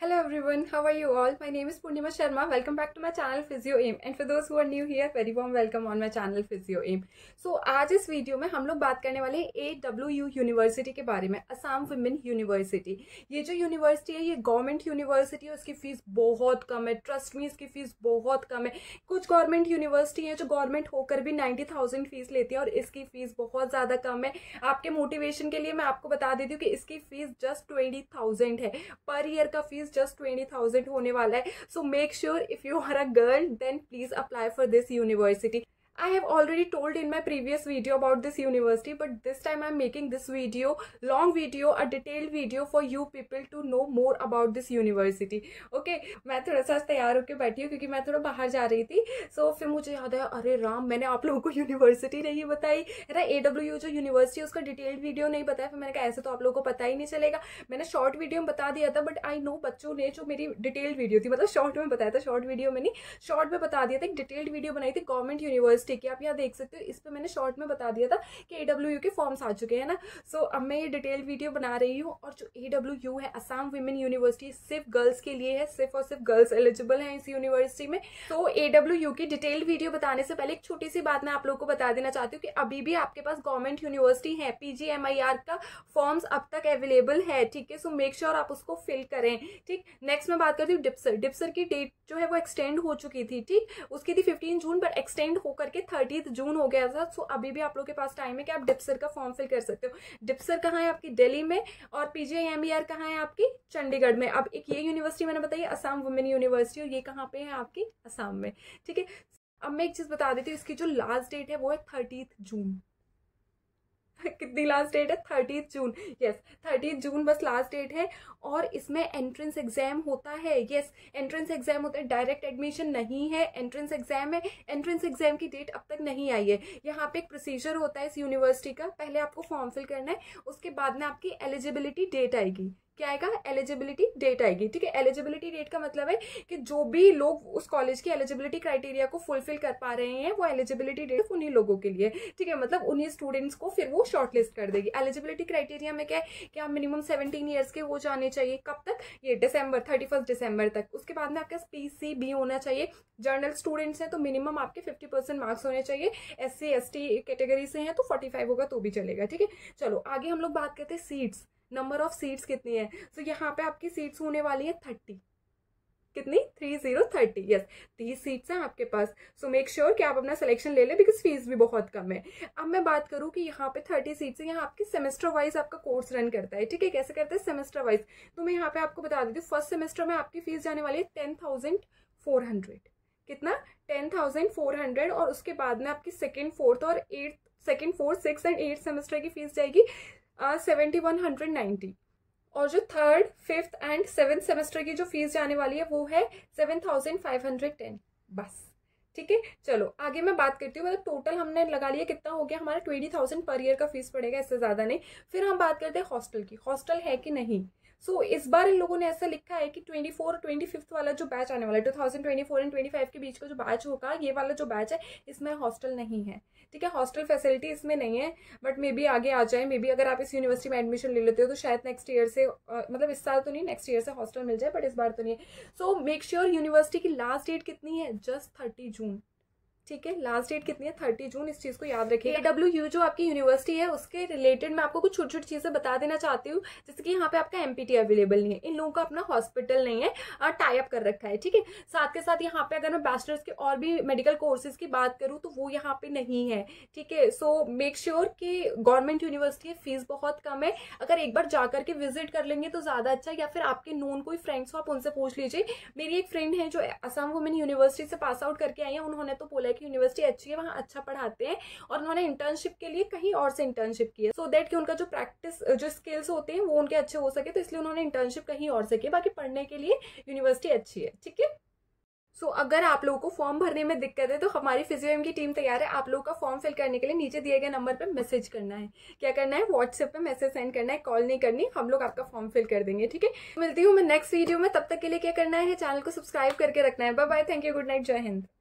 Hello everyone, how are you all? My name is Purnima Sharma. Welcome back to my channel Physio Aim. And for those who are new here, very warm welcome on my channel Physio Aim. So आज इस video में हम लोग बात करने वाले ए W U university के बारे में असम वुमेन यूनिवर्सिटी ये जो यूनिवर्सिटी है ये गवर्नमेंट यूनिवर्सिटी है उसकी फ़ीस बहुत कम है ट्रस्ट में इसकी फ़ीस बहुत कम है कुछ गवर्नमेंट यूनिवर्सिटी है जो गवर्नमेंट होकर भी नाइन्टी थाउजेंड फ़ीस लेती है और इसकी फ़ीस बहुत ज़्यादा कम है आपके मोटिवेशन के लिए मैं आपको बता देती हूँ कि इसकी फ़ीस जस्ट ट्वेंटी थाउजेंड है पर ईयर का fees is just twenty thousand होने वाला है so make sure if you are a girl then please apply for this university I have already told in my previous video about this university but this time I'm making this video, long video, a detailed video for you people to know more about this university. Okay, मैं थोड़ा सा तैयार होकर बैठी हूँ क्योंकि मैं थोड़ा बाहर जा रही थी सो so, फिर मुझे याद आया अरे राम मैंने आप लोगों को यूनिवर्सिटी नहीं बताई है ना ए डब्ल्यू यू जो यूनिवर्सिटी उसका डिटेल्ड वीडियो नहीं बताया फिर मैंने कहा ऐसे तो आप लोगों को पता ही नहीं चलेगा मैंने शॉर्ट वीडियो में बता दिया था बट आई नो बच्चों ने जो मेरी डिटेल्ड वीडियो थी मतलब शॉर्ट में बताया था शॉर्ट वीडियो में नहीं शॉर्ट में बता दिया था एक डिटेल्ड वीडियो बनाई थी गवर्नमेंट यूनिवर्सिटी ठीक है आप यहाँ देख सकते हो इस पर मैंने शॉर्ट में बता दिया था कि ए के फॉर्म्स आ चुके हैं ना सो अब मैं ये डिटेल वीडियो बना रही हूँ और जो ए है असम वुमेन यूनिवर्सिटी सिर्फ गर्ल्स के लिए है सिर्फ और सिर्फ गर्ल्स एलिजिबल हैं इस यूनिवर्सिटी में तो ए की डिटेल वीडियो बताने से पहले एक छोटी सी बात मैं आप लोग को बता देना चाहती हूँ कि अभी भी आपके पास गवर्नमेंट यूनिवर्सिटी है पीजीएमआईआर का फॉर्म्स अब तक अवेलेबल है ठीक है सो मेक श्योर आप उसको फिल करें ठीक नेक्स्ट मैं बात करती हूँ डिप्सर डिप्सर की डेट जो है वो एक्सटेंड हो चुकी थी ठीक उसकी थी फिफ्टीन जून पर एक्सटेंड होकर कि थर्टी जून हो गया था सो अभी भी आप लोग के पास टाइम है कि आप डिप्सर का फॉर्म फिल कर सकते हो डिप्सर कहाँ है आपकी दिल्ली में और पीजीआईएमईआर e कहाँ है आपकी चंडीगढ़ में अब एक ये यूनिवर्सिटी मैंने बताई असम वुमेन यूनिवर्सिटी और ये कहाँ पे है आपकी असम में ठीक है अब मैं एक चीज़ बता देती हूँ इसकी जो लास्ट डेट है वो है थर्टीथ जून कितनी लास्ट डेट है thirty June yes thirty June बस लास्ट डेट है और इसमें एंट्रेंस एग्जाम होता है यस एंट्रेंस एग्जाम होता है डायरेक्ट एडमिशन नहीं है एंट्रेंस एग्जाम है एंट्रेंस एग्जाम की डेट अब तक नहीं आई है यहाँ पे एक प्रोसीजर होता है इस यूनिवर्सिटी का पहले आपको फॉर्म फिल करना है उसके बाद में आपकी एलिजिबिलिटी डेट आएगी क्या आएगा एलिजिबिलिटी डेट आएगी ठीक है एलिजिबिलिटी डेट का मतलब है कि जो भी लोग उस कॉलेज की एलिजिबिलिटी क्राइटेरिया को फुलफिल कर पा रहे हैं वो एलिजिबिलिटी डेट उन्हीं लोगों के लिए ठीक है मतलब उन्हीं स्टूडेंट्स को फिर वो शॉर्टलिस्ट कर देगी एलिजिबिलिटी क्राइटेरिया में क्या है कि आप मिनिमम सेवनटीन ईयर्स के हो जाने चाहिए कब तक ये दिसंबर थर्टी फर्स्ट दिसंबर तक उसके बाद में आपका पी सी बी होना चाहिए जर्नल स्टूडेंट्स हैं तो मिनिमम आपके फिफ्टी परसेंट मार्क्स होने चाहिए S C S T category से हैं तो फोर्टी फाइव होगा तो भी चलेगा ठीक है चलो आगे हम लोग बात करते हैं सीट्स नंबर ऑफ सीट्स कितनी है सो so, यहाँ पे आपकी सीट्स होने वाली है थर्टी कितनी थ्री जीरो थर्टी यस तीस सीट्स हैं आपके पास सो मेक श्योर कि आप अपना सिलेक्शन ले लें बिकॉज फीस भी बहुत कम है अब मैं बात करूँ कि यहाँ पे थर्टी सीट्स हैं यहाँ आपके सेमेस्टर वाइज आपका कोर्स रन करता है ठीक है कैसे करता है सेमेस्टर वाइज तो मैं यहाँ पे आपको बता देती हूँ फर्स्ट सेमेस्टर में आपकी फीस जाने वाली है टेन थाउजेंड फोर हंड्रेड कितना टेन थाउजेंड फोर हंड्रेड और उसके बाद में आपकी सेकेंड फोर्थ और eighth second fourth six and eighth semester की फीस जाएगी सेवेंटी वन हंड्रेड नाइन्टी और जो third fifth and seventh semester की जो फीस जाने वाली है वो है seven thousand five hundred ten बस ठीक है चलो आगे मैं बात करती हूँ मतलब टोटल हमने लगा लिया कितना हो गया हमारा ट्वेंटी थाउजेंड पर ईयर का फीस पड़ेगा इससे ज़्यादा नहीं फिर हम बात करते हैं हॉस्टल की हॉस्टल है कि नहीं सो so, इस बार इन लोगों ने ऐसा लिखा है कि ट्वेंटी फोर और ट्वेंटी फिफ्थ वाला जो बैच आने वाला है two thousand twenty four and twenty five के बीच का जो बैच होगा ये वाला जो बैच है इसमें हॉस्टल नहीं है ठीक है हॉस्टल फैसिलिटी इसमें नहीं है बट मे बी आगे आ जाए मे बी अगर आप इस यूनिवर्सिटी में एडमिशन ले लेते हो तो शायद नेक्स्ट ईयर से आ, मतलब इस साल तो नहीं नेक्स्ट ईयर से हॉस्टल मिल जाए बट इस बार तो नहीं सो मेक श्योर यूनिवर्सिटी की लास्ट डेट कितनी है जस्ट थर्टी जून ठीक है लास्ट डेट कितनी है थर्टी जून इस चीज को याद रखिए डब्ल्यू यू जो आपकी यूनिवर्सिटी है उसके रिलेटेड मैं आपको कुछ छोटी छोटी चीजें बता देना चाहती हूँ जैसे कि यहाँ पे आपका एमपीटी अवेलेबल नहीं है इन लोगों का अपना हॉस्पिटल नहीं है और टाइप कर रखा है ठीक है साथ के साथ यहाँ पे अगर मैं बैचलर्स के और भी मेडिकल कोर्सेज की बात करूँ तो वो यहाँ पे नहीं है ठीक है सो मेक श्योर कि गवर्नमेंट यूनिवर्सिटी है फीस बहुत कम है अगर एक बार जाकर के विजिट कर लेंगे तो ज्यादा अच्छा या फिर आपके नोन कोई फ्रेंड्स हो आप उनसे पूछ लीजिए मेरी एक फ्रेंड है जो असम वुमेन यूनिवर्सिटी से पास आउट करके आई है उन्होंने तो बोला की यूनिवर्सिटी अच्छी है वहाँ अच्छा पढ़ाते हैं और उन्होंने इंटर्नशिप के लिए कहीं और से इंटर्नशिप की है सो so दैट कि उनका जो प्रैक्टिस जो स्किल्स होते हैं वो उनके अच्छे हो सके तो इसलिए उन्होंने इंटर्नशिप कहीं और से की बाकी पढ़ने के लिए यूनिवर्सिटी अच्छी है ठीक है सो so, अगर आप लोगों को फॉर्म भरने में दिक्कत है तो हमारी फिजियोएम की टीम तैयार है आप लोगों का फॉर्म फिल करने के लिए नीचे दिए गए नंबर पर मैसेज करना है क्या करना है व्हाट्सएप पे मैसेज सेंड करना है कॉल नहीं करनी हम लोग आपका फॉर्म फिल कर देंगे ठीक है मिलती हूँ मैं नेक्स्ट वीडियो में तब तक के लिए क्या करना है चैनल को सब्सक्राइब करके रखना है bye bye thank you good night जय हिंद